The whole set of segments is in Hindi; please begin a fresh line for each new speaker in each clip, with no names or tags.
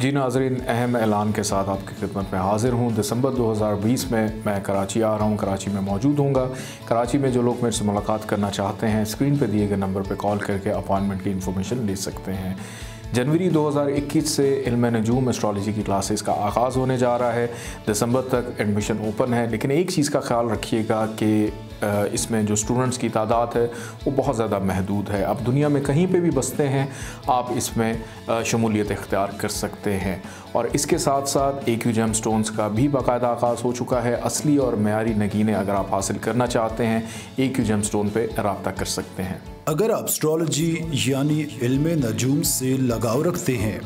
जी नाजरीन अहम ऐलान के साथ आपकी खिदमत में हाजिर हूँ दिसंबर 2020 में मैं कराची आ रहा हूँ कराची में मौजूद हूँ कराची में जो लोग मेरे से मुलाकात करना चाहते हैं स्क्रीन पर दिए गए नंबर पर कॉल करके अपॉइंटमेंट की इन्फॉर्मेशन ले सकते हैं जनवरी 2021 से इल्म नजूम एस्ट्रोलॉजी की क्लासेस का आगाज़ होने जा रहा है दिसंबर तक एडमिशन ओपन है लेकिन एक चीज़ का ख्याल रखिएगा कि इसमें जो स्टूडेंट्स की तादाद है वो बहुत ज़्यादा महदूद है आप दुनिया में कहीं पे भी बसते हैं आप इसमें शमूलियत इख्तियार कर सकते हैं और इसके साथ साथ ए क्यू जैम स्टोन्स का भी बाकायदा आगाज़ हो चुका है असली और मैारी नगीने अगर आप हासिल करना चाहते हैं ए क्यू जेम स्टोन पर रबता कर सकते हैं
अगर आप एस्ट्रोलॉजी यानी इल्म नजूम से लगाव रखते हैं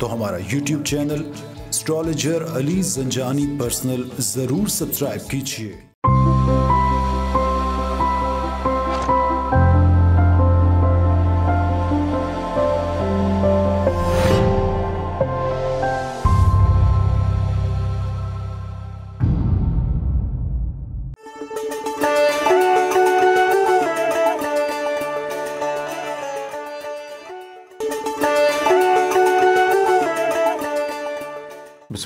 तो हमारा YouTube channel astrologer Ali Janjani personal ज़रूर सब्सक्राइब कीजिए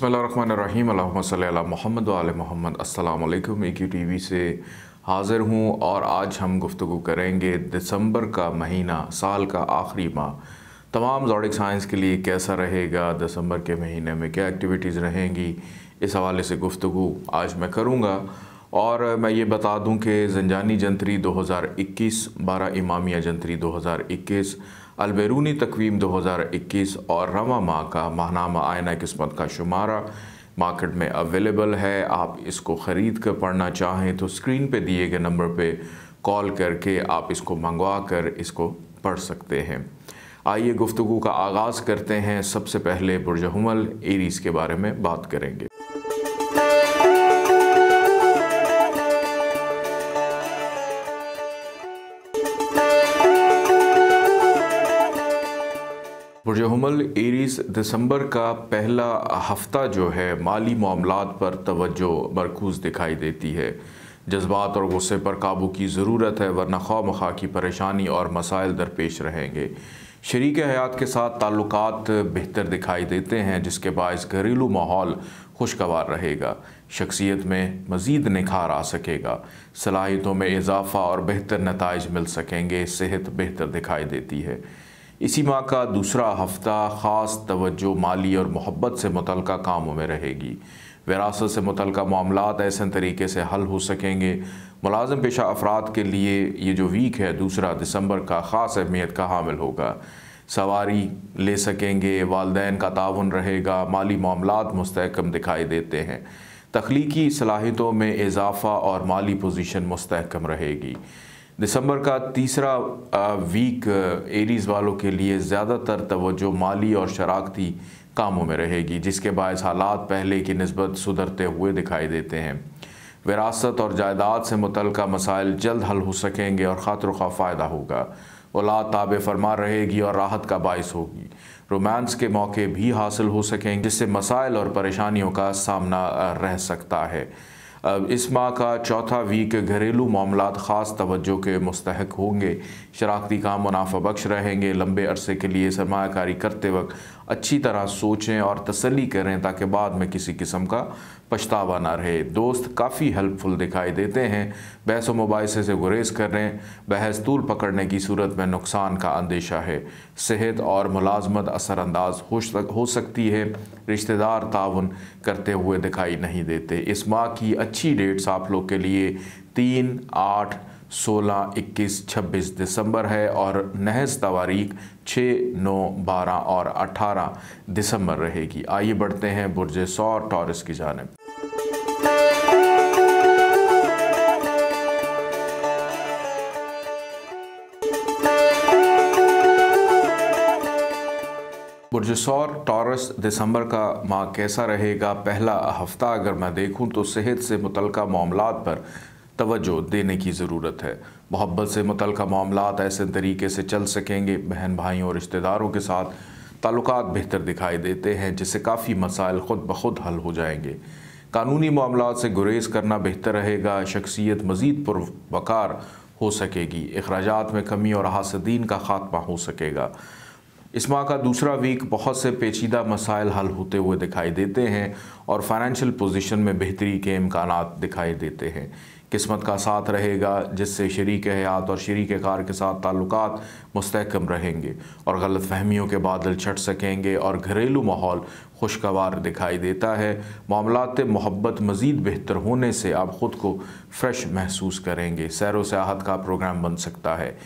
बसमिल सल वाल मोहम्मद अल्लाम ए क्यू टी वी से हाज़िर हूँ और आज हम गुफ्तु करेंगे दिसंबर का महीना साल का आखिरी माह तमाम जॉडिक साइंस के लिए कैसा रहेगा दिसंबर के महीने में क्या एक्टिविटीज़ रहेंगी इस हवाले से गुफ्तु आज मैं करूँगा और मैं ये बता दूँ कि जंजानी जंतरी इक्कीस बारह इमामिया जंतरी इक्कीस अलबैरूनी तकवीम 2021 और रवा माह का माहनामा आयना किस्मत का शुमारा मार्केट में अवेलेबल है आप इसको ख़रीद कर पढ़ना चाहें तो स्क्रीन पे दिए गए नंबर पे कॉल करके आप इसको मंगवा कर इसको पढ़ सकते हैं आइए गुफ्तु का आगाज़ करते हैं सबसे पहले बुरजहमल एरीज़ के बारे में बात करेंगे मुकम्मल एरीज दिसंबर का पहला हफ्ता जो है माली मामला पर तवज्जो मरकूज़ दिखाई देती है जज्बात और गुस्से पर काबू की ज़रूरत है वरना खौ मखा की परेशानी और मसाइल दरपेश रहेंगे शरीक हयात के साथ ताल्लुकात बेहतर दिखाई देते हैं जिसके बायस घरेलू माहौल खुशगवार रहेगा शख्सियत में मज़ीद निखार आ सकेगा सलाहियतों में इजाफ़ा और बेहतर नतज मिल सकेंगे सेहत बेहतर दिखाई देती है इसी माह का दूसरा हफ्ता ख़ास तवज्जो माली और मोहब्बत से मुतल कामों में रहेगी विरासत से मुतल मामला ऐसे तरीके से हल हो सकेंगे मुलाजम पेशा अफराद के लिए ये जो वीक है दूसरा दिसंबर का ख़ास अहमियत का हामिल होगा सवारी ले सकेंगे वालदेन का ताउन रहेगा माली मामला मस्तकम दिखाई देते हैं तख्लीकी सलाहितों में इजाफ़ा और माली पोजिशन मस्तकम रहेगी दिसंबर का तीसरा वीक एरीज़ वालों के लिए ज़्यादातर तवज्जो माली और शराखती कामों में रहेगी जिसके बायस हालात पहले की नस्बत सुधरते हुए दिखाई देते हैं विरासत और जायदाद से मुतल मसाइल जल्द हल हो सकेंगे और ख़ातर खा फ़ायदा होगा औलाद ताब फरमा रहेगी और राहत का बायस होगी रोमांस के मौके भी हासिल हो सकेंगे जिससे मसाइल और परेशानियों का सामना रह सकता है इस माह का चौथा वीक घरेलू मामला ख़ास तवज्जो के मुस्तक होंगे शराखती काम मुनाफा बख्श रहेंगे लंबे अरसे के लिए सरमाकारी करते वक्त अच्छी तरह सोचें और तसली करें ताकि बाद में किसी किस्म का पछतावा ना रहे दोस्त काफ़ी हेल्पफुल दिखाई देते हैं बहस व मुबासे से गुरेज कर रहे बहस तूल पकड़ने की सूरत में नुकसान का अंदेशा है सेहत और मुलाजमत असरानंदाज हो सकती है रिश्तेदार ताउन करते हुए दिखाई नहीं देते इस माह की अच्छी डेट्स आप लोग के लिए तीन आठ सोलह इक्कीस छब्बीस दिसंबर है और नहज तवारीख छः नौ बारह और अठारह दिसंबर रहेगी आइए बढ़ते हैं बुरज सौ टॉरस की जानब बुरजसौर टॉरस दिसंबर का माह कैसा रहेगा पहला हफ्ता अगर मैं देखूं तो सेहत से मुतलका मामला पर तवज्जो देने की ज़रूरत है मोहब्बत से मुतल मामला ऐसे तरीके से चल सकेंगे बहन भाइयों और रिश्तेदारों के साथ ताल्लुक बेहतर दिखाई देते हैं जिससे काफ़ी मसाइल खुद ब खुद हल हो जाएंगे कानूनी मामला से गुरेज करना बेहतर रहेगा शख्सियत मज़ीद पुरवकार हो सकेगी अखराज में कमी और हासदीन का खात्मा हो सकेगा इस माह का दूसरा वीक बहुत से पेचीदा मसाइल हल होते हुए दिखाई देते हैं और फाइनेंशियल पोजीशन में बेहतरी के इम्कान दिखाई देते हैं किस्मत का साथ रहेगा जिससे शरीक हयात और शरीक कार के साथ ताल्लुक मुस्तकम रहेंगे और गलत फहमियों के बादल छट सकेंगे और घरेलू माहौल खुशगवार दिखाई देता है मामलात मोहब्बत मज़ीद बेहतर होने से आप ख़ुद को फ्रेश महसूस करेंगे सैर सयाहत का प्रोग्राम बन सकता है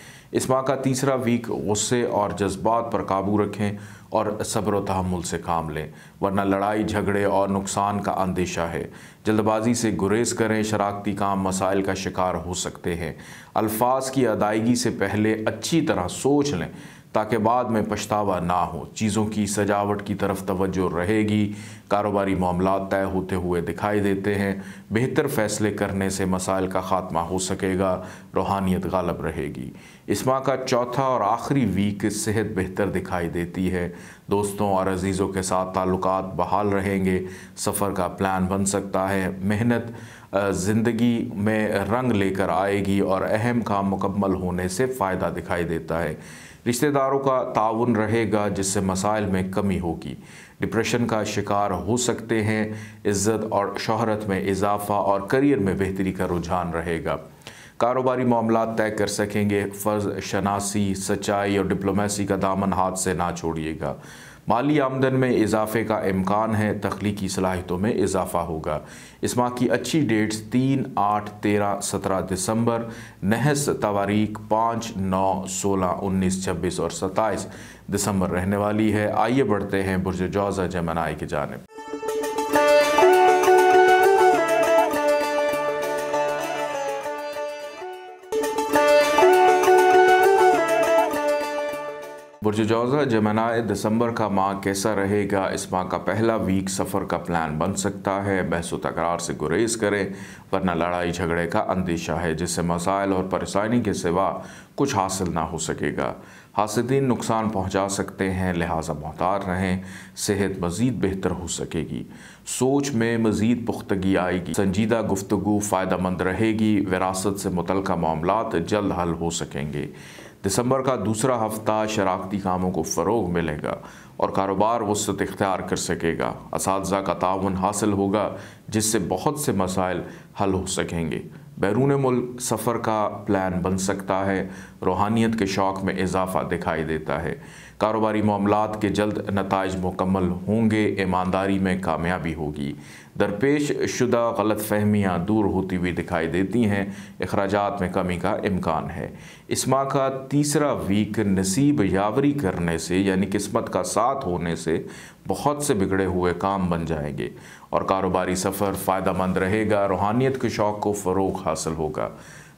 इस माह का तीसरा वीक गुस्से और जज्बात पर काबू रखें और सब्र तहमुल से काम लें वरना लड़ाई झगड़े और नुकसान का अंदेशा है जल्दबाजी से गुरेज करें शराखती काम मसाइल का शिकार हो सकते हैं अल्फाज की अदायगी से पहले अच्छी तरह सोच लें ताकि बाद में पछतावा ना हो चीज़ों की सजावट की तरफ तवज्जो रहेगी कारोबारी मामला तय होते हुए दिखाई देते हैं बेहतर फैसले करने से मसाइल का ख़ात्मा हो सकेगा रूहानियत गालब रहेगी इस माह का चौथा और आखिरी वीक सेहत बेहतर दिखाई देती है दोस्तों और अजीज़ों के साथ ताल्लुक बहाल रहेंगे सफ़र का प्लान बन सकता है मेहनत ज़िंदगी में रंग लेकर आएगी और अहम काम मुकम्मल होने से फ़ायदा दिखाई देता है रिश्तेदारों का ताउन रहेगा जिससे मसाइल में कमी होगी डिप्रेशन का शिकार हो सकते हैं इज़्ज़त और शहरत में इजाफा और करियर में बेहतरी का रुझान रहेगा कारोबारी मामला तय कर सकेंगे फ़र्ज शनासी सच्चाई और डिप्लोमेसी का दामन हाथ से ना छोड़िएगा माली आमदन में इजाफे का इम्कान है तख्लीकी सलाहितों में इजाफा होगा इस माह की अच्छी डेट्स तीन आठ तेरह सत्रह दिसंबर नहस तवारीख पाँच नौ सोलह उन्नीस छब्बीस और सत्ताईस दिसंबर रहने वाली है आइए बढ़ते हैं बुरज जौजा जमनाई की जानब बुरजौजा जमनाए दिसंबर का माह कैसा रहेगा इस माह का पहला वीक सफ़र का प्लान बन सकता है बहसो तकरार से गुरेज करें वरना लड़ाई झगड़े का अंदेशा है जिससे मसाइल और परेशानी के सिवा कुछ हासिल ना हो सकेगा हासिदीन नुकसान पहुंचा सकते हैं लिहाजा मोहतार रहें सेहत मज़ीद बेहतर हो सकेगी सोच में मज़ीद पुख्तगी आएगी संजीदा गुफ्तु फ़ायदा मंद रहेगी विरासत से मुतल मामला जल्द हल हो सकेंगे दिसंबर का दूसरा हफ्ता शराखती कामों को फ़रोग मिलेगा और कारोबार वसत इख्तियार कर सकेगा इस का तान हासिल होगा जिससे बहुत से मसाइल हल हो सकेंगे बैरून मुल्क सफ़र का प्लान बन सकता है रूहानियत के शौक़ में इजाफ़ा दिखाई देता है कारोबारी मामला के जल्द नतज मुकम्मल होंगे ईमानदारी में कामयाबी होगी दरपेश शुदा गलत फहमियाँ दूर होती हुई दिखाई देती हैं अखराज में कमी का इम्कान है इस माह का तीसरा वीक नसीब यावरी करने से यानी किस्मत का साथ होने से बहुत से बिगड़े हुए काम बन जाएंगे और कारोबारी सफ़र फ़ायदा मंद रहेगा रूहानियत के शौक़ को फ़रोग हासिल होगा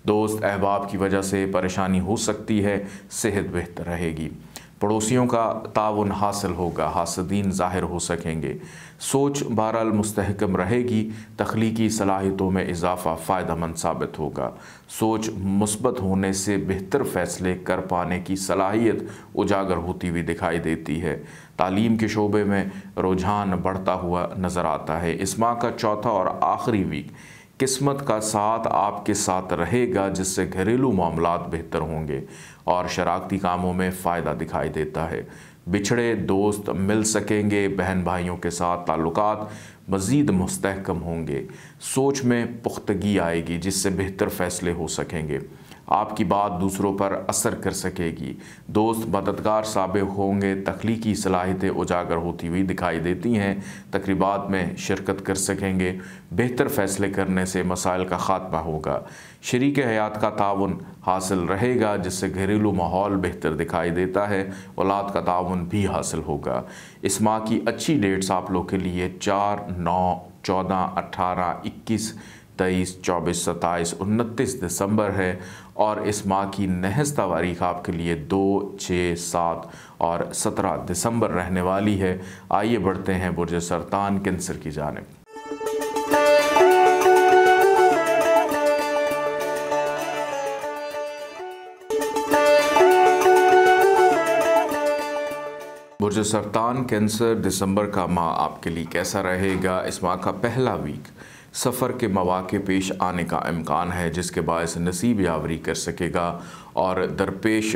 दोस्त अहबाब की वजह से परेशानी हो सकती है सेहत बेहतर रहेगी पड़ोसियों का ताउन हासिल होगा हासदीन ज़ाहिर हो सकेंगे सोच बहरहाल मुस्तकम रहेगी तख्लीकी सलाहितों में इजाफ़ा फ़ायदा मंद साबित होगा सोच मुस्बत होने से बेहतर फ़ैसले कर पाने की सलाहियत उजागर होती हुई दिखाई देती है तालीम के शोबे में रुझान बढ़ता हुआ नज़र आता है इस माह का चौथा और आखिरी वीक किस्मत का साथ आपके साथ रहेगा जिससे घरेलू मामला बेहतर होंगे और शरारती कामों में फ़ायदा दिखाई देता है बिछड़े दोस्त मिल सकेंगे बहन भाइयों के साथ ताल्लुक मज़ीद मुस्तकम होंगे सोच में पुख्तगी आएगी जिससे बेहतर फ़ैसले हो सकेंगे आपकी बात दूसरों पर असर कर सकेगी दोस्त मददगार साबित होंगे तख्लीकी सलाहितें उजागर होती हुई दिखाई देती हैं तकरीबात में शिरकत कर सकेंगे बेहतर फ़ैसले करने से मसाइल का खात्मा होगा शरीक हयात का ताउन हासिल रहेगा जिससे घरेलू माहौल बेहतर दिखाई देता है औलाद का ताउन भी हासिल होगा इस माह की अच्छी डेट्स आप लोग के लिए चार नौ चौदह अट्ठारह इक्कीस तेईस चौबीस सत्ताईस उनतीस दिसंबर है और इस माह की नहज तारीख आपके लिए दो छः सात और सत्रह दिसंबर रहने वाली है आइए बढ़ते हैं बुरज सरतान कैंसर की जानब बुरज सरतान कैंसर दिसंबर का माह आपके लिए कैसा रहेगा इस माह का पहला वीक सफ़र के मौाक़े पेश आने का अम्कान है जिसके बायस नसीब यावरी कर सकेगा और दरपेश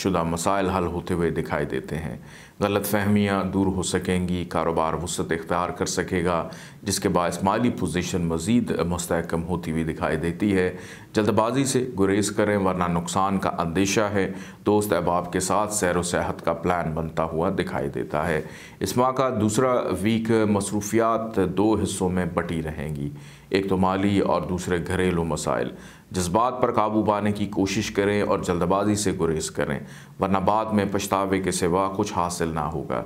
शुदा मसाइल हल होते हुए दिखाई देते हैं गलत फहमियाँ दूर हो सकेंगी कारोबार वसत इख्तियार कर सकेगा जिसके बायस माली पोजिशन मज़ीद मस्तकम होती हुई दिखाई देती है जल्दबाजी से गुरेज करें वरना नुकसान का अंदेशा है दोस्त अहबाब के साथ सैर सेहत का प्लान बनता हुआ दिखाई देता है इस माह का दूसरा वीक मसरूफियात दो हिस्सों में बटी रहेंगी एक तो माली और दूसरे घरेलू मसाइल जज्बात पर काबू पाने की कोशिश करें और जल्दबाजी से गुरेज करें वरना बाद में पछतावे के सिवा कुछ हासिल ना होगा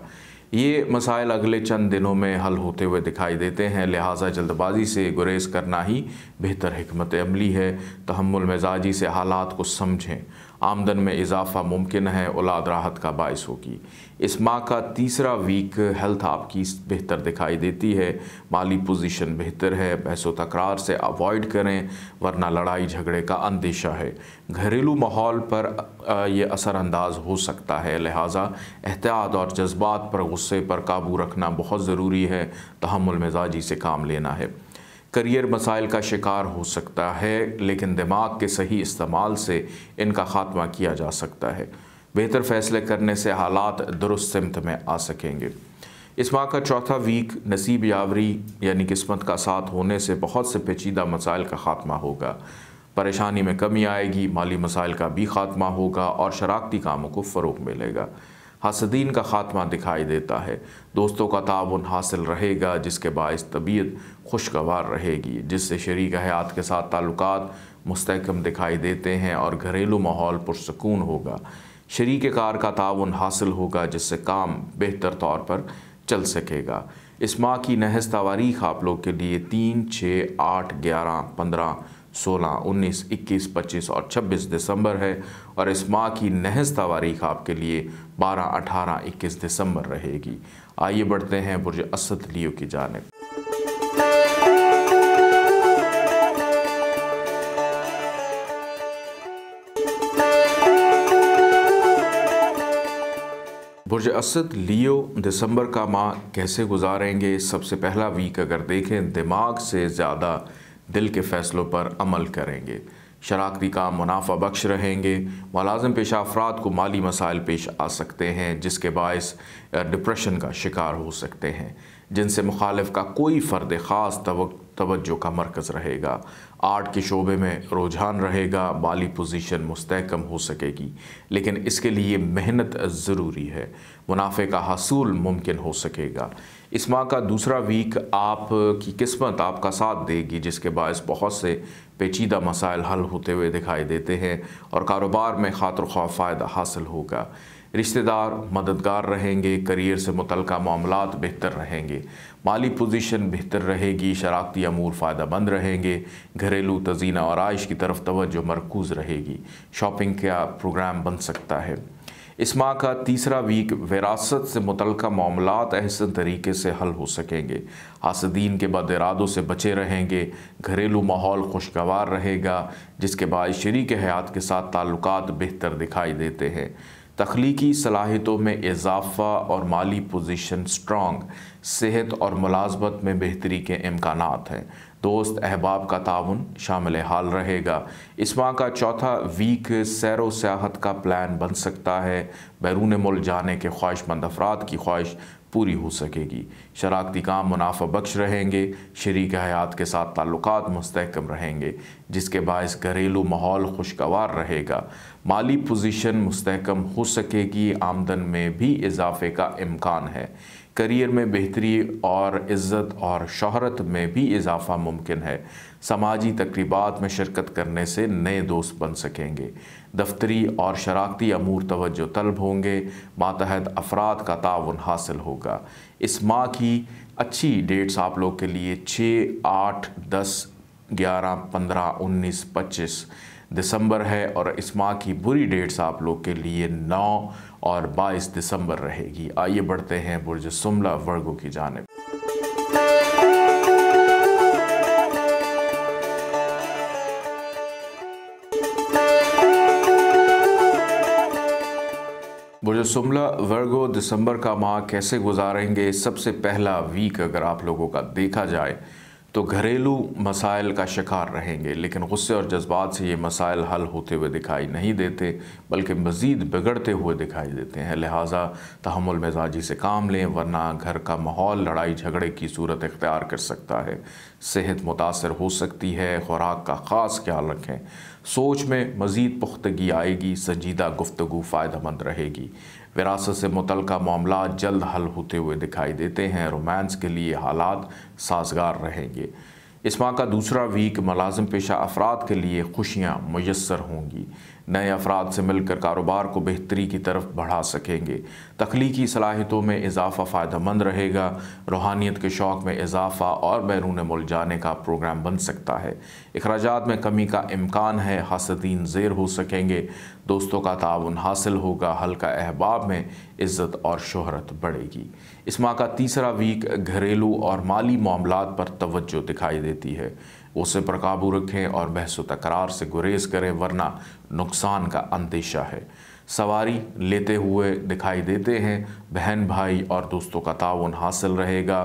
ये मसाइल अगले चंद दिनों में हल होते हुए दिखाई देते हैं लिहाजा जल्दबाजी से गुरेज करना ही बेहतर हमत अमली है तहमुल मिजाजी से हालात को समझें आमदन में इजाफा मुमकिन है औलाद राहत का बायस होगी इस माह का तीसरा वीक हेल्थ आपकी बेहतर दिखाई देती है माली पोजीशन बेहतर है बहसो तकरार से अवॉइड करें वरना लड़ाई झगड़े का अंदेशा है घरेलू माहौल पर यह असरानंदाज हो सकता है लिहाजा एहतियात और जज्बात पर गुस्से पर काबू रखना बहुत ज़रूरी है तहमुल मिजाजी से काम लेना है करियर मसाइल का शिकार हो सकता है लेकिन दिमाग के सही इस्तेमाल से इनका खात्मा किया जा सकता है बेहतर फैसले करने से हालात दुरुस्त सिमत में आ सकेंगे इस माह का चौथा वीक नसीब यावरी यानी किस्मत का साथ होने से बहुत से पेचीदा मसाइल का खात्मा होगा परेशानी में कमी आएगी माली मसाइल का भी खात्मा होगा और शराकती कामों को फ़रोग मिलेगा हसदीन का खात्मा दिखाई देता है दोस्तों का ताबन हासिल रहेगा जिसके बायस तबीयत खुशगवार रहेगी जिससे शरीक हयात के साथ ताल्लुक मुस्तकम दिखाई देते हैं और घरेलू माहौल पुरसकून होगा शरीक कार का ताउन हासिल होगा जिससे काम बेहतर तौर पर चल सकेगा इस माह की नहज तवारीख आप लोग के लिए तीन छः आठ ग्यारह पंद्रह सोलह उन्नीस इक्कीस पच्चीस और छब्बीस दिसंबर है और इस माह की नहज तवारीख आपके लिए बारह अठारह इक्कीस दिसंबर रहेगी आइए बढ़ते हैं बुरज असद लियो की जानब बुरज असद लियो दिसंबर का माह कैसे गुजारेंगे सबसे पहला वीक अगर देखें दिमाग से ज़्यादा दिल के फ़ैसलों पर अमल करेंगे शराखती का मुनाफा बख्श रहेंगे मुलाजम पेशा अफराद को माली मसाइल पेश आ सकते हैं जिसके बायस डिप्रेशन का शिकार हो सकते हैं जिनसे मुखालफ का कोई फ़र्द ख़ास तोज्जो का मरकज़ रहेगा आर्ट के शोबे में रुझान रहेगा माली पोजिशन मुस्तकम हो सकेगी लेकिन इसके लिए मेहनत ज़रूरी है मुनाफे का हसूल मुमकिन हो सकेगा इस माह का दूसरा वीक आपकी किस्मत आपका साथ देगी जिसके बायस बहुत से पेचीदा मसाइल हल होते हुए दिखाई देते हैं और कारोबार में खातर ख्वा फ़ायदा हासिल होगा रिश्तेदार मददगार रहेंगे करियर से मुतल मामला बेहतर रहेंगे माली पोजीशन बेहतर रहेगी शराकती अमूर फ़ायदा मंद रहेंगे घरेलू तजीना और आयश की तरफ तोज्जो मरकूज़ रहेगी शॉपिंग का प्रोग्राम बन सकता है इस माह का तीसरा वीक विरासत से मुतल मामला अहसन तरीके से हल हो सकेंगे हासदीन के बद इरादों से बचे रहेंगे घरेलू माहौल खुशगवार रहेगा जिसके बाद शरीक हयात के साथ ताल्लुक बेहतर दिखाई देते हैं तख्लीकी सलाहितों में इजाफा और माली पोजीशन स्ट्रॉन्ग सेहत और मुलाजमत में बेहतरी के इम्कान हैं दोस्त अहबाब का ताउन शामिल हाल रहेगा इस माह का चौथा वीक सैर सियाहत का प्लान बन सकता है बैरून मुल्क जाने के ख्वाहिशमंद अफराद की ख्वाहिश पूरी हो सकेगी शराती काम मुनाफा बख्श रहेंगे शरीक हयात के साथ ताल्लुक मस्तकम रहेंगे जिसके बायस घरेलू माहौल खुशगवार रहेगा माली पोजिशन मस्तकम हो सकेगी आमदन में भी इजाफे का इम्कान है करियर में बेहतरी और इज़्ज़त और शहरत में भी इजाफा मुमकिन है समाजी तकरीबात में शिरकत करने से नए दोस्त बन सकेंगे दफ्तरी और शराखती अमूर तोज्जो तलब होंगे मातहत अफराद का ताउन हासिल होगा इस माह की अच्छी डेट्स आप लोग के लिए छः आठ दस ग्यारह पंद्रह उन्नीस पच्चीस दिसंबर है और इस माह की बुरी डेट्स आप लोग के लिए 9 और 22 दिसंबर रहेगी आइए बढ़ते हैं बुर्ज सुमला वर्गों की जानब बुर्ज सुमला वर्गो दिसंबर का माह कैसे गुजारेंगे सबसे पहला वीक अगर आप लोगों का देखा जाए तो घरेलू मसाइल का शिकार रहेंगे लेकिन गुस्से और जज्बात से ये मसाइल हल होते हुए दिखाई नहीं देते बल्कि मज़ीद बिगड़ते हुए दिखाई देते हैं लिहाजा तहमुल मिजाजी से काम लें वरना घर का माहौल लड़ाई झगड़े की सूरत इख्तियार कर सकता है सेहत मुतासर हो सकती है खुराक का ख़ास ख्याल रखें सोच में मज़ीद पुख्तगी आएगी संजीदा गुफ्तु फ़ायदेमंद रहेगी विरासत से मुतल मामला जल्द हल होते हुए दिखाई देते हैं रोमांस के लिए हालात साजगार रहेंगे इस माह का दूसरा वीक मुलाजम पेशा अफराद के लिए खुशियाँ मैसर होंगी नए अफराद से मिलकर कारोबार को बेहतरी की तरफ बढ़ा सकेंगे तख्लीकी सलाहितों में इजाफा फ़ायदेमंद रहेगा रूहानियत के शौक़ में इजाफा और बैरून मुल जाने का प्रोग्राम बन सकता है अखराज में कमी का इम्कान है हसदीन जेर हो सकेंगे दोस्तों का ताउन हासिल होगा हल्का अहबाब में इज़्ज़त और शहरत बढ़ेगी इस माह का तीसरा वीक घरेलू और माली मामला पर तोज्जो दिखाई देती है उसे पर काबू रखें और बहस तकरार से गुरेज करें वरना नुकसान का अंदेशा है सवारी लेते हुए दिखाई देते हैं बहन भाई और दोस्तों का ताउन हासिल रहेगा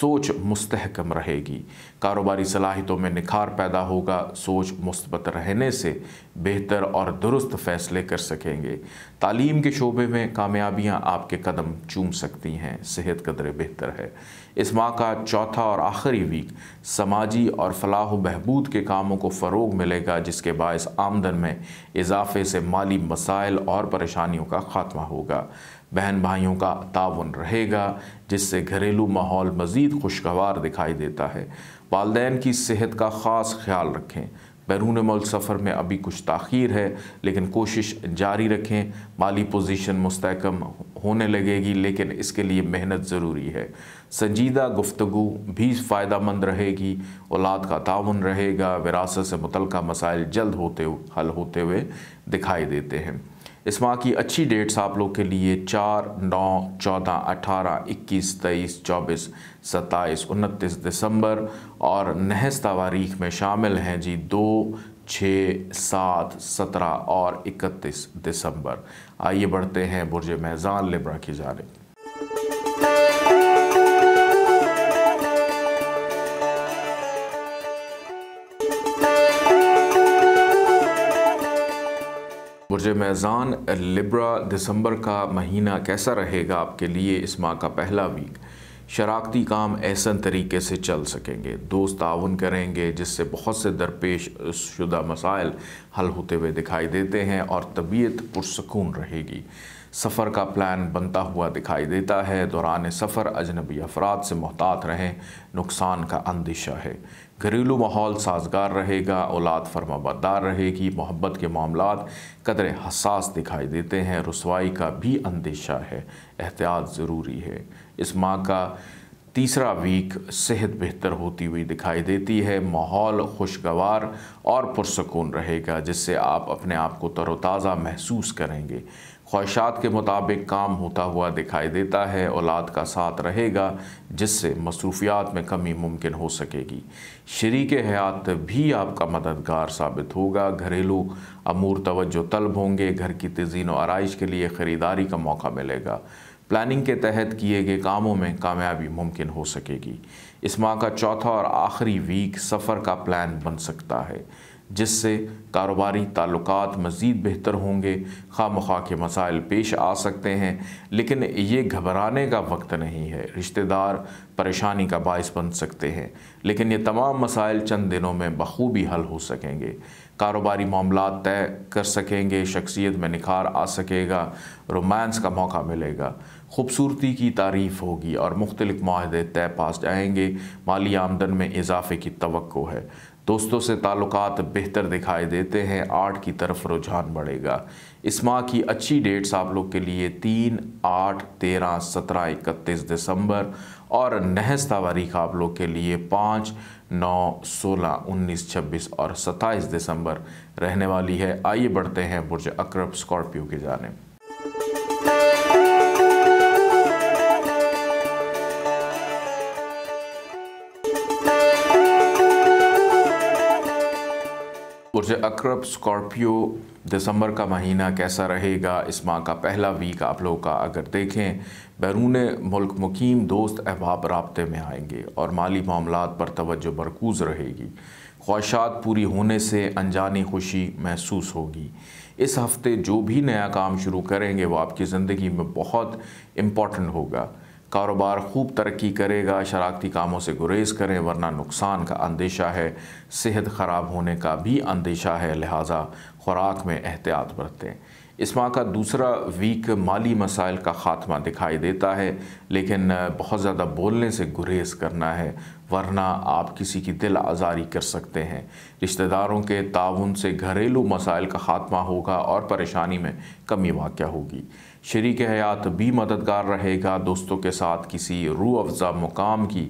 सोच मुस्तहकम रहेगी कारोबारी सलाहितों में निखार पैदा होगा सोच मुस्बत रहने से बेहतर और दुरुस्त फैसले कर सकेंगे तालीम के शोबे में कामयाबियाँ आपके कदम चूम सकती हैं सेहत कदर बेहतर है इस माह का चौथा और आखिरी वीक समाजी और फलाह बहबूद के कामों को फ़रोग मिलेगा जिसके बायस आमदन में इजाफे से माली मसाइल और परेशानियों का खात्मा होगा बहन भाइयों का तावन रहेगा जिससे घरेलू माहौल मज़ीद खुशगवार दिखाई देता है वालदेन की सेहत का ख़ास ख्याल रखें बैरून मल सफ़र में अभी कुछ तखीर है लेकिन कोशिश जारी रखें माली पोजीशन मुस्तकम होने लगेगी लेकिन इसके लिए मेहनत ज़रूरी है संजीदा गुफ्तु भी फ़ायदा मंद रहेगी औलाद का ताउन रहेगा विरासत से मुतल मसाइल जल्द होते हल होते हुए दिखाई देते हैं इस माह की अच्छी डेट्स आप लोग के लिए चार नौ चौदह अठारह इक्कीस तेईस चौबीस सत्ताईस उनतीस दिसंबर और नहस तवारीख में शामिल हैं जी दो छः सात सत्रह और इकतीस दिसंबर आइए बढ़ते हैं बुरज मैजान लिब्रा की जाने बुरज मैजान लिब्रा दिसंबर का महीना कैसा रहेगा आपके लिए इस माह का पहला वीक शराखती काम ऐसा तरीके से चल सकेंगे दोस्त ताउन करेंगे जिससे बहुत से दरपेश शुदा मसाइल हल होते हुए दिखाई देते हैं और तबीयत पुरसकून रहेगी सफ़र का प्लान बनता हुआ दिखाई देता है दौरान सफ़र अजनबी अफराद से मोहतात रहें नुकसान का अंदेशा है घरेलू माहौल साजगार रहेगा औलाद फरमाबरदार रहेगी मोहब्बत के मामला कदर हसास दिखाई देते हैं रसवाई का भी अंदेशा है एहतियात ज़रूरी है इस माह का तीसरा वीक सेहत बेहतर होती हुई दिखाई देती है माहौल खुशगवार और पुरसकून रहेगा जिससे आप अपने आप को तरोताज़ा महसूस करेंगे ख्वाहिशात के मुताबिक काम होता हुआ दिखाई देता है औलाद का साथ रहेगा जिससे मसरूफियात में कमी मुमकिन हो सकेगी शरीक हयात भी आपका मददगार साबित होगा घरेलू अमूर तवज्जो तलब होंगे घर की तजीन व आरइश के लिए ख़रीदारी का मौका मिलेगा प्लानिंग के तहत किए गए कामों में कामयाबी मुमकिन हो सकेगी इस माह का चौथा और आखिरी वीक सफ़र का प्लान बन सकता है जिससे कारोबारी ताल्लुक मज़ीद बेहतर होंगे खाम खा के मसाइल पेश आ सकते हैं लेकिन ये घबराने का वक्त नहीं है रिश्तेदार परेशानी का बायस बन सकते हैं लेकिन ये तमाम मसाइल चंद दिनों में बखूबी हल हो सकेंगे कारोबारी मामला तय कर सकेंगे शख्सियत में निखार आ सकेगा रोमांस का मौका मिलेगा खूबसूरती की तारीफ होगी और मुख्तलिफ माहे तय पास जाएंगे माली आमदन में इजाफे की तो है दोस्तों से ताल्लुक बेहतर दिखाई देते हैं आर्ट की तरफ रुझान बढ़ेगा इस माह की अच्छी डेट्स आप लोग के लिए तीन आठ तेरह सत्रह इकतीस दिसंबर और नहस तावारीख आप लोग के लिए पाँच नौ सोलह उन्नीस छब्बीस और सत्ताईस दिसंबर रहने वाली है आइए बढ़ते हैं बुरज अक्रब स्कॉर्पियो की जाने मुझे अक्रब स्कॉर्पियो दिसंबर का महीना कैसा रहेगा इस माह का पहला वीक आप लोगों का अगर देखें बैरून मुल्क मुकीम दोस्त अहबाब रबते में आएंगे और माली मामला पर तोज्जो मरकूज़ रहेगी ख्वाहिशात पूरी होने से अनजानी खुशी महसूस होगी इस हफ़्ते जो भी नया काम शुरू करेंगे वो आपकी ज़िंदगी में बहुत इम्पॉर्टेंट होगा कारोबार खूब तरक्की करेगा शराखती कामों से गुरेज करें वरना नुकसान का अंदेशा है सेहत ख़राब होने का भी अंदेशा है लिहाजा खुराक में एहतियात बरतें इस माह का दूसरा वीक माली मसाइल का खात्मा दिखाई देता है लेकिन बहुत ज़्यादा बोलने से गुरेज करना है वरना आप किसी की दिल आज़ारी कर सकते हैं रिश्तेदारों के ताउन से घरेलू मसाइल का खात्मा होगा और परेशानी में कमी वाक़ होगी शरीक हयात भी मददगार रहेगा दोस्तों के साथ किसी रू अफजा मुकाम की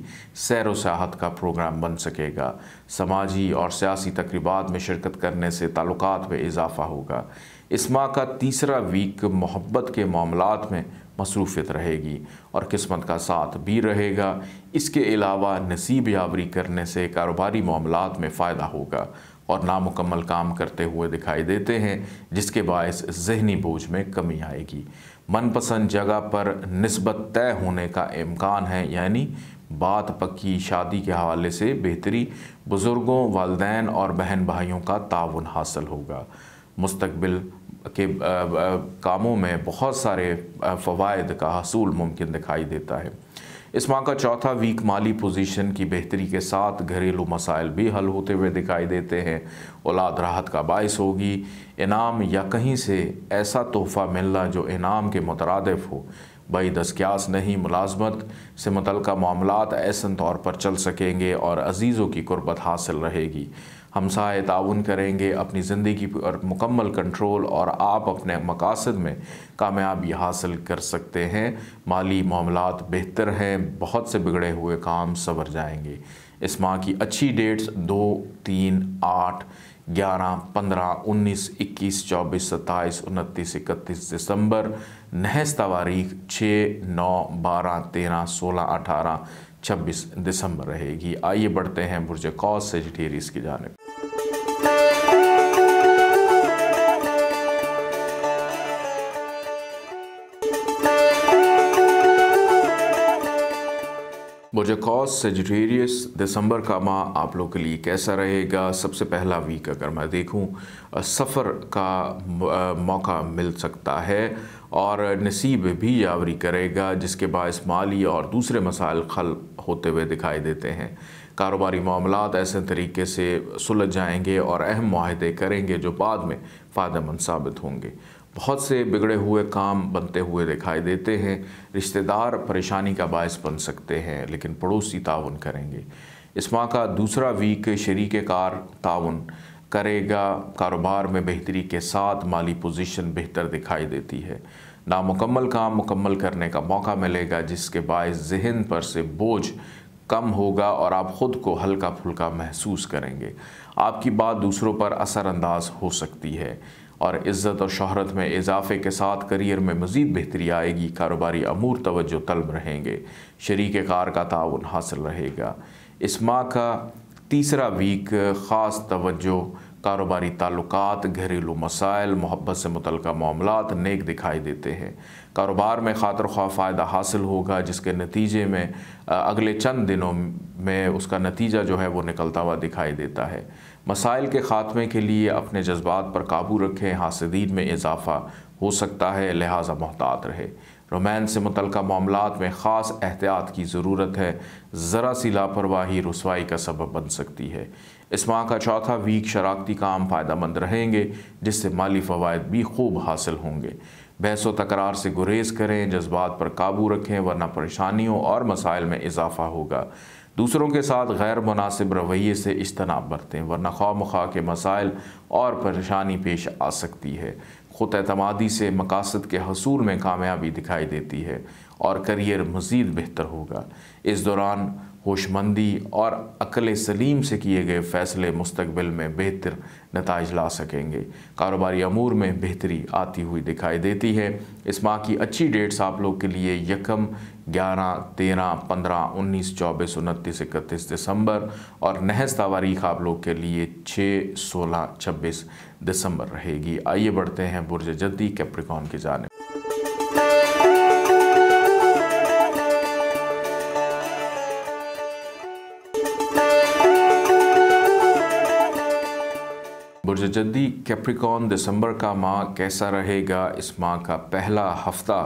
सैर व सियाहत का प्रोग्राम बन सकेगा समाजी और सियासी तकरीबा में शिरकत करने से ताल्लुक में इजाफ़ा होगा इस माह का तीसरा वीक मोहब्बत के मामला में मसरूफियत रहेगी और किस्मत का साथ भी रहेगा इसके अलावा नसीब यावरी करने से कारोबारी मामला में फ़ायदा होगा और नामुकम्मल काम करते हुए दिखाई देते हैं जिसके बायस जहनी बोझ में कमी आएगी मनपसंद जगह पर नस्बत तय होने का इम्कान है यानी बात पक्की शादी के हवाले से बेहतरी बुज़ुर्गों वालदेन और बहन भाइयों का ताउन हासिल होगा मुस्तबिल के आ, आ, कामों में बहुत सारे फ़वाद का हसूल मुमकिन दिखाई देता है इस माह का चौथा वीक माली पोजीशन की बेहतरी के साथ घरेलू मसाइल भी हल होते हुए दिखाई देते हैं औलाद राहत का बायस होगी इनाम या कहीं से ऐसा तोहफ़ा मिलना जो इनाम के मुतरदफ़ हो बई दस्क्यास नहीं मुलाजमत से मुतल मामला ऐसा तौर पर चल सकेंगे और अजीज़ों की कुर्बत हासिल रहेगी हमसाए ताउन करेंगे अपनी ज़िंदगी पर मुकम्मल कंट्रोल और आप अपने मकासद में कामयाबी हासिल कर सकते हैं माली मामला बेहतर हैं बहुत से बिगड़े हुए काम संवर जाएंगे इस माह की अच्छी डेट्स दो तीन आठ ग्यारह पंद्रह उन्नीस इक्कीस चौबीस सत्ताईस उनतीस इकतीस दिसंबर नहस तवारीख छः नौ बारह तेरह सोलह अठारह छब्बीस दिसंबर रहेगी आइए बढ़ते हैं बुरज कौस सेजिटेरियस की जानब मोजकॉस सेजिटेरियस दिसंबर का माह आप लोग के लिए कैसा रहेगा सबसे पहला वीक अगर मैं देखूं सफ़र का मौका मिल सकता है और नसीब भी यावरी करेगा जिसके बायस माली और दूसरे मसाइल खल होते हुए दिखाई देते हैं कारोबारी मामला ऐसे तरीके से सुलझ जाएंगे और अहम माहे करेंगे जो बाद में फ़ायदेमंद साबित होंगे बहुत से बिगड़े हुए काम बनते हुए दिखाई देते हैं रिश्तेदार परेशानी का बायस बन सकते हैं लेकिन पड़ोसी ताउन करेंगे इस माह का दूसरा वीक शरीक कार ताउन करेगा कारोबार में बेहतरी के साथ माली पोजीशन बेहतर दिखाई देती है नामुकम्मल काम मुकम्मल करने का मौका मिलेगा जिसके बायस जहन पर से बोझ कम होगा और आप ख़ुद को हल्का फुल्का महसूस करेंगे आपकी बात दूसरों पर असरअंदाज हो सकती है और इज़्ज़त और शहरत में इजाफे के साथ करियर में मज़ीद बेहतरी आएगी कारोबारी अमूर तवज्जो तलब रहेंगे शरीक कार का ताउन हासिल रहेगा इस माह का तीसरा वीक ख़ास तवज्जो कारोबारी ताल्लुकात घरेलू मसाइल मोहब्बत से मुतल मामला नेक दिखाई देते हैं कारोबार में खातर ख्वा फ़ायदा हासिल होगा जिसके नतीजे में अगले चंद दिनों में उसका नतीजा जो है वो निकलता हुआ दिखाई देता है मसाइल के ख़ात्मे के लिए अपने जज्बात पर काबू रखें हासदीन में इजाफ़ा हो सकता है लिहाजा महतात रहे रोमांस से मुतल मामला में ख़ास एहतियात की ज़रूरत है ज़रा सी लापरवाही रसवाई का सबब बन सकती है इस माह का चौथा वीक शराखती काम फ़ायदा मंद रहेंगे जिससे माली फ़वाद भी खूब हासिल होंगे बहस व तकरार से गुरेज करें जज्बात पर काबू रखें वरना परेशानियों और मसाइल में इजाफ़ा होगा दूसरों के साथ गैर मुनासिब रवैये से इजतनाब बरतें वरना खौम मखा के मसाइल और परेशानी पेश आ सकती है खुद अतमादी से मकासद के हसूल में कामयाबी दिखाई देती है और करियर मज़ीद बेहतर होगा इस दौरान होशमंदी और अकल सलीम से किए गए फ़ैसले मुस्तबिल में बेहतर नतज ला सकेंगे कारोबारी अमूर में बेहतरी आती हुई दिखाई देती है इस माह की अच्छी डेट्स आप लोग के लिए यकम ग्यारह तेरह पंद्रह उन्नीस चौबीस उनतीस इकतीस दिसंबर और नहज तवारीख़ आप लोग के लिए छः सोलह छब्बीस दिसंबर रहेगी आइए बढ़ते हैं बुरज जद्दी कैप्रिकॉन की जानब जदी कैप्रिकॉन दिसंबर का माह कैसा रहेगा इस माह का पहला हफ्ता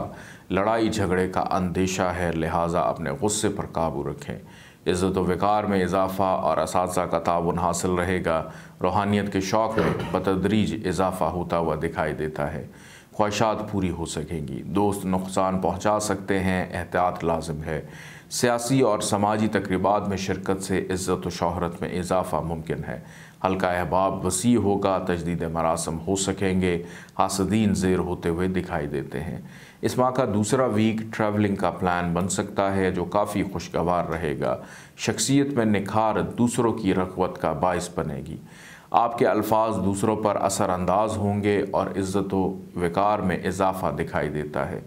लड़ाई झगड़े का अंदेशा है लिहाजा अपने गुस्से पर काबू रखें इज़्ज़त वक़ार में इजाफ़ा और इस का ताउन हासिल रहेगा रूहानियत के शौक़ में बतदरीज इजाफ़ा होता हुआ दिखाई देता है ख्वाहिशात पूरी हो सकेंगी दोस्त नुकसान पहुँचा सकते हैं एहतियात लाजम है सियासी और समाजी तकरीबा में शिरकत से इज़्ज़त शहरत में इजाफ़ा मुमकिन है हल्का अहबाब वसी होगा तजदीद मरासम हो सकेंगे हासदीन जेर होते हुए दिखाई देते हैं इस माह का दूसरा वीक ट्रैवलिंग का प्लान बन सकता है जो काफ़ी खुशगवार रहेगा शख्सियत में निखार दूसरों की रगबत का बायस बनेगी आपके अल्फाज दूसरों पर असरानंदाज होंगे और इज़्ज़त वक़ार में इजाफ़ा दिखाई देता है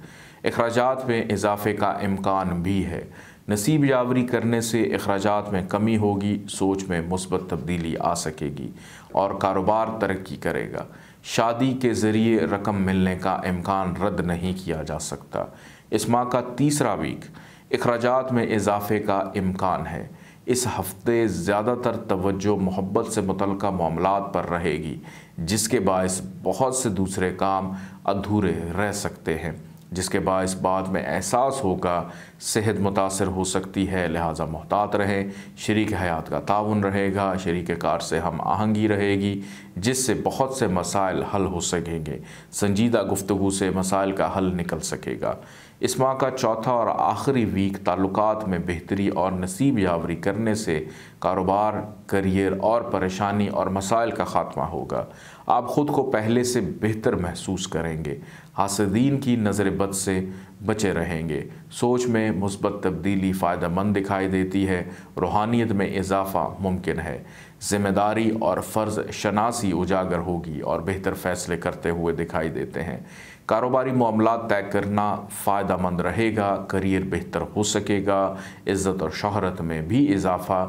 अखराज में इजाफे का इम्कान भी है नसीब यावरी करने से अखराज में कमी होगी सोच में मुस्बत तब्दीली आ सकेगी और कारोबार तरक्की करेगा शादी के ज़रिए रकम मिलने का इम्कान रद्द नहीं किया जा सकता इस माह का तीसरा वीक अखराज में इजाफे का इम्कान है इस हफ्ते ज़्यादातर तवज्जो मोहब्बत से मुतल मामलों पर रहेगी जिसके बायस बहुत से दूसरे काम अधूरे रह सकते हैं जिसके बायस बाद में एहसास होगा सेहत मुतासर हो सकती है लिहाजा मोहतात रहें शरीक हयात का ताउन रहेगा शरीक कार से हम आहंगी रहेगी जिससे बहुत से मसाइल हल हो सकेंगे संजीदा गुफ्तु से मसाइल का हल निकल सकेगा इस माह का चौथा और आखिरी वीक ताल्लुक में बेहतरी और नसीब यावरी करने से कारोबार करियर और परेशानी और मसाइल का ख़ात्मा होगा आप ख़ुद को पहले से बेहतर महसूस करेंगे हासदीन की नज़र बद से बचे रहेंगे सोच में मुस्बत तब्दीली फ़ायदा मंद दिखाई देती है रूहानियत में इजाफ़ा मुमकिन है ज़िम्मेदारी और फ़र्ज़ शनासी उजागर होगी और बेहतर फ़ैसले करते हुए दिखाई देते हैं कारोबारी मामला तय करना फ़ायदा मंद रहेगा करियर बेहतर हो सकेगा इज़्ज़त और शहरत में भी इजाफा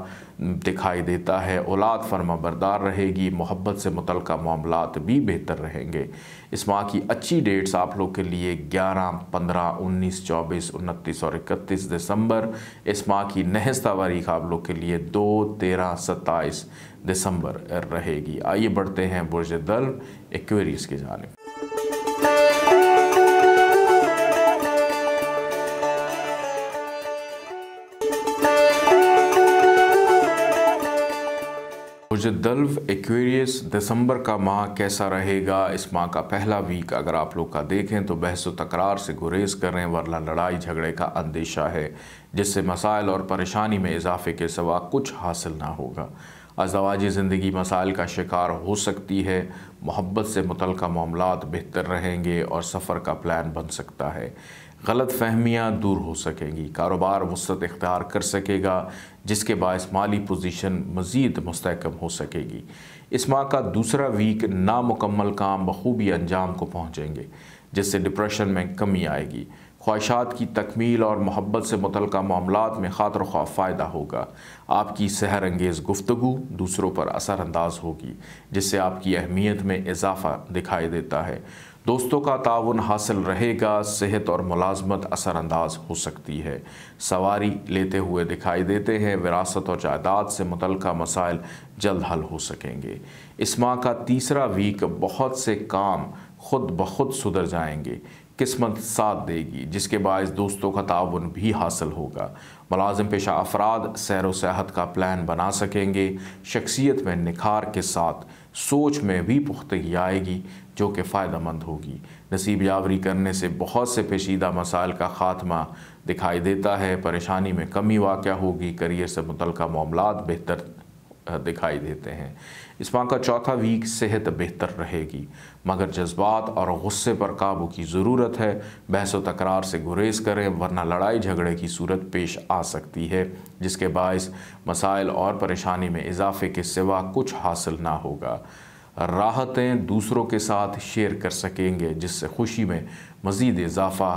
दिखाई देता है औलाद फर्मा बरदार रहेगी मोहब्बत से मुतल मामला भी बेहतर रहेंगे इस माह की अच्छी डेट्स आप लोग के लिए 11, 15, 19, 24, 29 और 31 दिसंबर इस माह की नहस्ता तारीख आप लोग के लिए 2, 13, 27 दिसंबर रहेगी आइए बढ़ते हैं बुरज दल एक्वेरियस की जानब दल्व एक्वेरियस दिसंबर का माह कैसा रहेगा इस माह का पहला वीक अगर आप लोग का देखें तो बहस तकरार से गुरेज करें वरना लड़ाई झगड़े का अंदेशा है जिससे मसाइल और परेशानी में इजाफे के सवा कुछ हासिल ना होगा अजवाजी ज़िंदगी मसाइल का शिकार हो सकती है मोहब्बत से मुतल मामला बेहतर रहेंगे और सफ़र का प्लान बन सकता है गलत फहमियाँ दूर हो सकेंगी कारोबार वसत इख्तियार कर सकेगा जिसके बायस माली पोजिशन मज़ीद मस्तकम हो सकेगी इस माह का दूसरा वीक नामुकम्मल काम बखूबी अंजाम को पहुँचेंगे जिससे डिप्रेशन में कमी आएगी ख्वाहिशात की तकमील और मोहब्बत से मुतल मामला में खातर ख्वा फ़ायदा होगा आपकी सहर अंगेज़ गुफ्तु दूसरों पर असरानंदाज होगी जिससे आपकी अहमियत में इजाफ़ा दिखाई देता है दोस्तों का ताउन हासिल रहेगा सेहत और मुलाजमत असरानंदाज हो सकती है सवारी लेते हुए दिखाई देते हैं विरासत और जायदाद से मुतल मसाइल जल्द हल हो सकेंगे इस माह का तीसरा वीक बहुत से काम खुद ब खुद सुधर जाएंगे किस्मत साथ देगी जिसके बायस दोस्तों का ताउन भी हासिल होगा मुलाजम पेशा अफराद सैर वहत का प्लान बना सकेंगे शख्सियत में निखार के साथ सोच में भी पुख्तगी आएगी जो कि फ़ायदा मंद होगी नसीब यावरी करने से बहुत से पेचीदा मसाइल का खात्मा दिखाई देता है परेशानी में कमी वाक़ होगी करियर से मुतल मामला बेहतर दिखाई देते हैं इस माह का चौथा वीक सेहत बेहतर रहेगी मगर जज्बात और गुस्से पर काबू की ज़रूरत है बहस व तकरार से गुरेज करें वरना लड़ाई झगड़े की सूरत पेश आ सकती है जिसके बायस मसाइल और परेशानी में इजाफे के सिवा कुछ हासिल ना होगा राहतें दूसरों के साथ शेयर कर सकेंगे जिससे खुशी में मज़ीद इजाफ़ा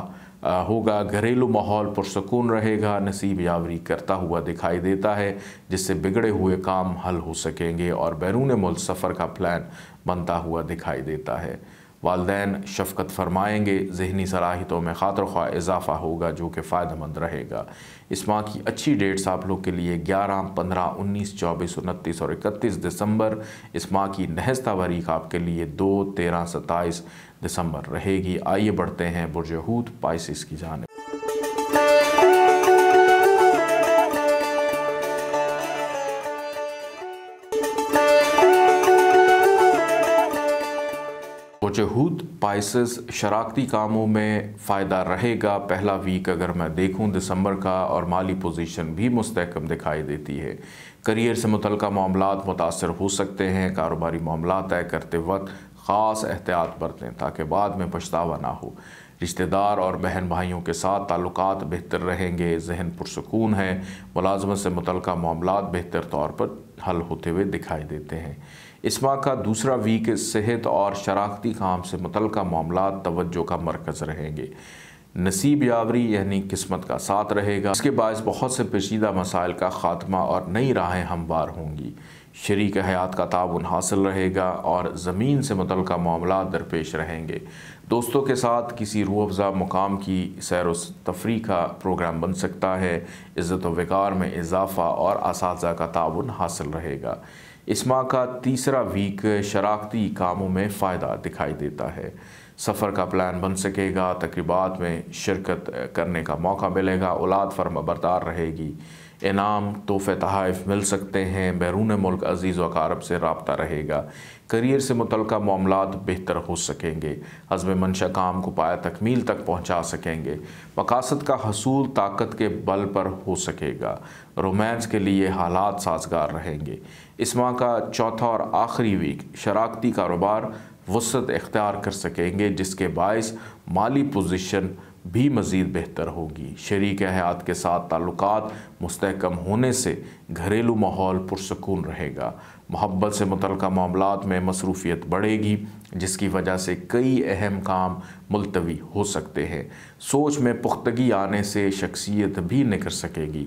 होगा घरेलू माहौल पुरसकून रहेगा नसीब यावरी करता हुआ दिखाई देता है जिससे बिगड़े हुए काम हल हो सकेंगे और बैरून मुल्क सफ़र का प्लान बनता हुआ दिखाई देता है वालदेन शफकत फरमाएँगे जहनी सलाहितों में खातर ख्वा इजाफ़ा होगा जो कि फ़ायदेमंद रहेगा इस माह की अच्छी डेट्स आप लोग के लिए ग्यारह पंद्रह उन्नीस चौबीस उनतीस और इकतीस दिसंबर इस माह की नहज तारीख आपके लिए दो तेरह सत्ताईस दिसंबर रहेगी आइए बढ़ते हैं बुरजहूद पाइसिस की जानब वजहूद पाइसेस शराखती कामों में फ़ायदा रहेगा पहला वीक अगर मैं देखूं दिसंबर का और माली पोजीशन भी मुस्तकम दिखाई देती है करियर से मुतल मामला मुतासर हो सकते हैं कारोबारी मामला तय करते वक्त ख़ास एहतियात बरतें ताकि बाद में पछतावा ना हो रिश्तेदार और बहन भाइयों के साथ ताल्लुक बेहतर रहेंगे जहन पुरसकून है मुलाजमत से मुतल मामला बेहतर तौर पर हल होते हुए दिखाई देते हैं इस माह का दूसरा वीक सेहत और शराखती काम से मुतल मामला तवज्जो का मरकज़ रहेंगे नसीब यावरी यानी किस्मत का साथ रहेगा इसके बायस बहुत से पेचीदा मसाइल का ख़ात्मा और नई राहें हमवार होंगी शरीक हयात का ताउन हासिल रहेगा और ज़मीन से मुतल मामला दरपेश रहेंगे दोस्तों के साथ किसी रू अफज़ा मुकाम की सैर तफरी का प्रोग्राम बन सकता है इज़्ज़त वक़ार में इजाफ़ा और इस का ताउन हासिल रहेगा इस माह का तीसरा वीक शराखती कामों में फ़ायदा दिखाई देता है सफ़र का प्लान बन सकेगा तकरीबा में शिरकत करने का मौका मिलेगा औलाद फर्म बरदार रहेगी इनाम तोहफ़े तहफ़ मिल सकते हैं बैरून मुल्क अजीज़ वकारब से रबता रहेगा करियर से मुतल मामला बेहतर हो सकेंगे हजब मनशा काम को पाया तकमील तक पहुँचा सकेंगे मकासद का हसूल ताकत के बल पर हो सकेगा रोमांस के लिए हालात साजगार रहेंगे इस माह का चौथा और आखिरी वीक शराखती कारोबार वसत अख्तियार कर सकेंगे जिसके बायस माली पोजिशन भी मज़ीद बेहतर होगी शरीक हयात के साथ ताल्लुक मस्तकम होने से घरेलू माहौल पुरसकून रहेगा मोहब्बत से मुतलक मामलों में मसरूफियत बढ़ेगी जिसकी वजह से कई अहम काम मुलतवी हो सकते हैं सोच में पुख्तगी आने से शख्सियत भी निखर सकेगी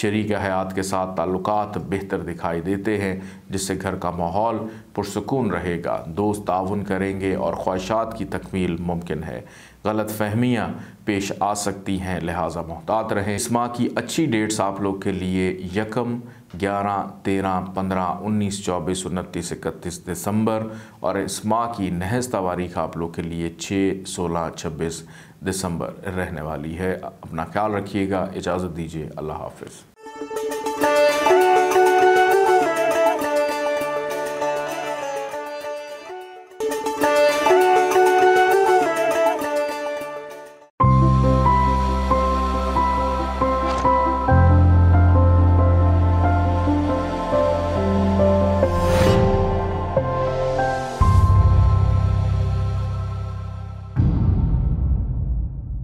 शरीक हयात के साथ ताल्लुक बेहतर दिखाई देते हैं जिससे घर का माहौल पुरसकून रहेगा दोस्त ताउन करेंगे और ख्वाहिशात की तकमील मुमकिन है गलत फहमियाँ पेश आ सकती हैं लिहाजा मोहतात रहें इस माह की अच्छी डेट्स आप लोग के लिए यकम ग्यारह तेरह पंद्रह उन्नीस चौबीस उनतीस इकतीस दिसंबर और इस माह की नहज तवारीख आप लोग के लिए छः सोलह छब्बीस दिसंबर रहने वाली है अपना ख्याल रखिएगा इजाज़त दीजिए अल्लाह हाफिज़